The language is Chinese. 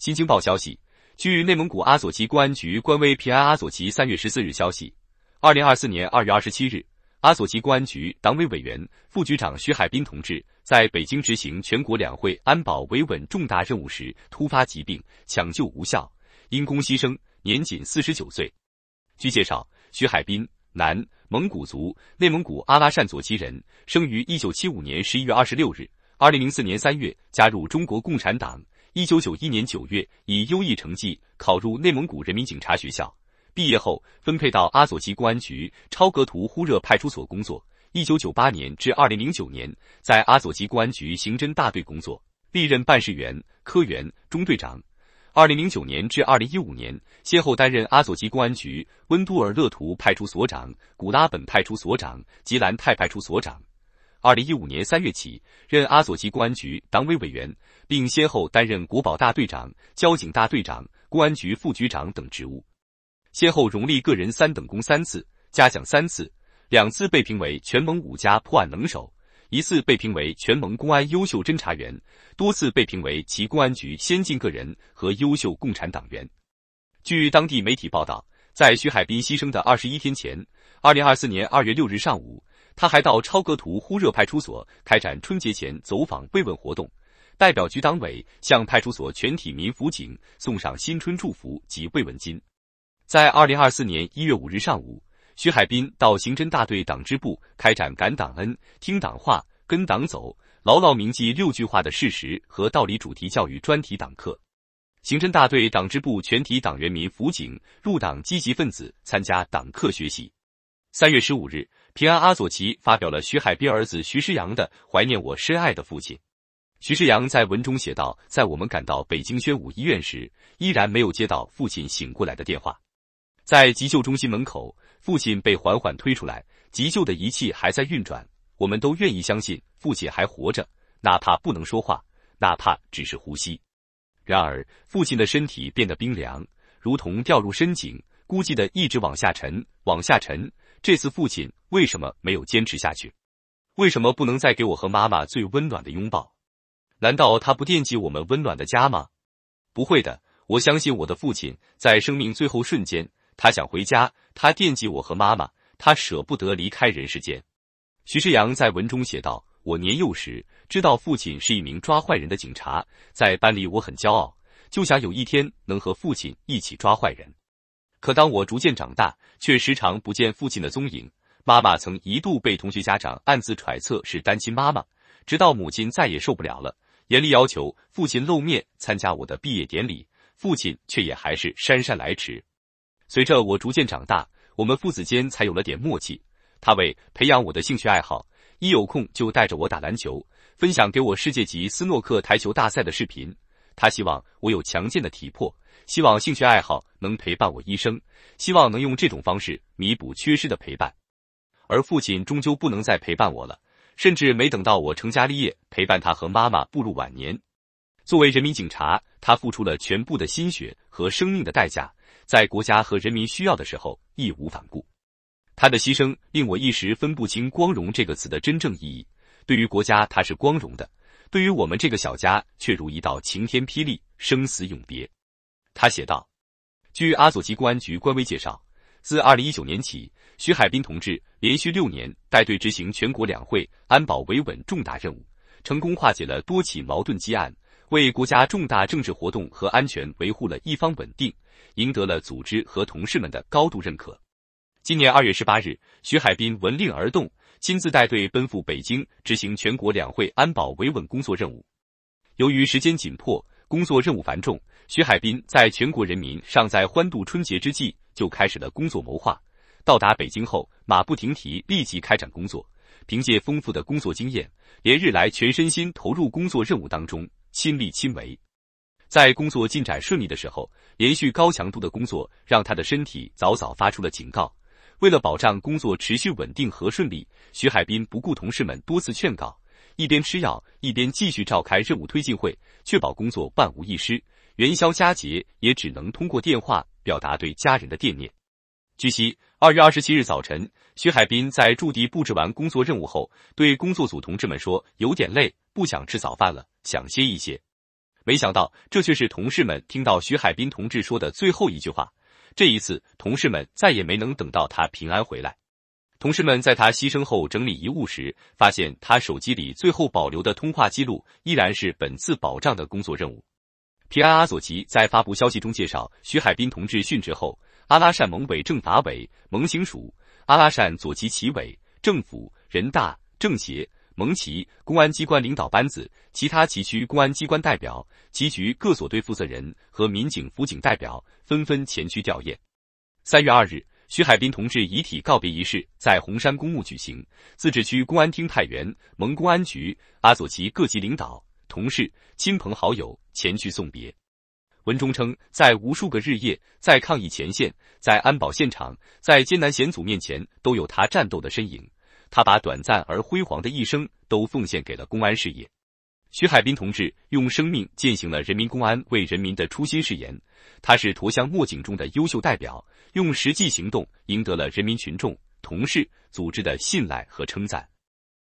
新京报消息，据内蒙古阿左旗公安局官微“平安阿左旗”三月十四日消息，二零二四年二月二十七日，阿左旗公安局党委委员、副局长徐海滨同志在北京执行全国两会安保维稳重大任务时突发疾病，抢救无效，因公牺牲，年仅四十九岁。据介绍，徐海滨，男，蒙古族，内蒙古阿拉善左旗人，生于一九七五年十一月二十六日，二零零四年三月加入中国共产党。一九九一年九月，以优异成绩考入内蒙古人民警察学校，毕业后分配到阿左旗公安局超格图呼热派出所工作。一九九八年至二零零九年，在阿左旗公安局刑侦大队工作，历任办事员、科员、中队长。二零零九年至二零一五年，先后担任阿左旗公安局温都尔勒图派出所长、古拉本派出所长、吉兰泰派出所长。二零一五年三月起，任阿佐旗公安局党委委员，并先后担任国保大队长、交警大队长、公安局副局长等职务，先后荣立个人三等功三次，嘉奖三次，两次被评为全盟五家破案能手，一次被评为全盟公安优秀侦查员，多次被评为其公安局先进个人和优秀共产党员。据当地媒体报道，在徐海滨牺牲的二十一天前，二零二四年二月六日上午。他还到超格图呼热派出所开展春节前走访慰问活动，代表局党委向派出所全体民辅警送上新春祝福及慰问金。在二零二四年一月五日上午，徐海滨到刑侦大队党支部开展“感党恩、听党话、跟党走，牢牢铭记六句话”的事实和道理主题教育专题党课。刑侦大队党支部全体党员、民辅警、入党积极分子参加党课学习。三月十五日。平安阿佐奇发表了徐海滨儿子徐世阳的怀念我深爱的父亲。徐世阳在文中写道：“在我们赶到北京宣武医院时，依然没有接到父亲醒过来的电话。在急救中心门口，父亲被缓缓推出来，急救的仪器还在运转。我们都愿意相信父亲还活着，哪怕不能说话，哪怕只是呼吸。然而，父亲的身体变得冰凉，如同掉入深井，孤寂的一直往下沉，往下沉。这次父亲。”为什么没有坚持下去？为什么不能再给我和妈妈最温暖的拥抱？难道他不惦记我们温暖的家吗？不会的，我相信我的父亲，在生命最后瞬间，他想回家，他惦记我和妈妈，他舍不得离开人世间。徐世阳在文中写道：“我年幼时知道父亲是一名抓坏人的警察，在班里我很骄傲，就想有一天能和父亲一起抓坏人。可当我逐渐长大，却时常不见父亲的踪影。”妈妈曾一度被同学家长暗自揣测是单亲妈妈，直到母亲再也受不了了，严厉要求父亲露面参加我的毕业典礼。父亲却也还是姗姗来迟。随着我逐渐长大，我们父子间才有了点默契。他为培养我的兴趣爱好，一有空就带着我打篮球，分享给我世界级斯诺克台球大赛的视频。他希望我有强健的体魄，希望兴趣爱好能陪伴我一生，希望能用这种方式弥补缺失的陪伴。而父亲终究不能再陪伴我了，甚至没等到我成家立业，陪伴他和妈妈步入晚年。作为人民警察，他付出了全部的心血和生命的代价，在国家和人民需要的时候义无反顾。他的牺牲令我一时分不清“光荣”这个词的真正意义。对于国家，他是光荣的；对于我们这个小家，却如一道晴天霹雳，生死永别。他写道：“据阿佐旗公安局官微介绍。”自二零一九年起，徐海滨同志连续六年带队执行全国两会安保维稳重大任务，成功化解了多起矛盾积案，为国家重大政治活动和安全维护了一方稳定，赢得了组织和同事们的高度认可。今年二月十八日，徐海滨闻令而动，亲自带队奔赴北京执行全国两会安保维稳工作任务。由于时间紧迫，工作任务繁重，徐海滨在全国人民尚在欢度春节之际。就开始了工作谋划。到达北京后，马不停蹄，立即开展工作。凭借丰富的工作经验，连日来全身心投入工作任务当中，亲力亲为。在工作进展顺利的时候，连续高强度的工作让他的身体早早发出了警告。为了保障工作持续稳定和顺利，徐海滨不顾同事们多次劝告，一边吃药，一边继续召开任务推进会，确保工作万无一失。元宵佳节也只能通过电话。表达对家人的惦念。据悉，二月二十七日早晨，徐海滨在驻地布置完工作任务后，对工作组同志们说：“有点累，不想吃早饭了，想歇一歇。”没想到，这却是同事们听到徐海滨同志说的最后一句话。这一次，同事们再也没能等到他平安回来。同事们在他牺牲后整理遗物时，发现他手机里最后保留的通话记录依然是本次保障的工作任务。平安阿佐旗在发布消息中介绍，徐海滨同志殉职后，阿拉善盟委政法委、盟行署、阿拉善左旗旗委、政府、人大、政协、盟旗公安机关领导班子、其他旗区公安机关代表、旗局各所队负责人和民警辅警代表纷纷前去吊唁。三月二日，徐海滨同志遗体告别仪式在红山公墓举行，自治区公安厅派员、盟公安局、阿佐旗各级领导。同事、亲朋好友前去送别。文中称，在无数个日夜，在抗疫前线，在安保现场，在艰难险阻面前，都有他战斗的身影。他把短暂而辉煌的一生都奉献给了公安事业。徐海滨同志用生命践行了人民公安为人民的初心誓言。他是驼乡墨井中的优秀代表，用实际行动赢得了人民群众、同事、组织的信赖和称赞。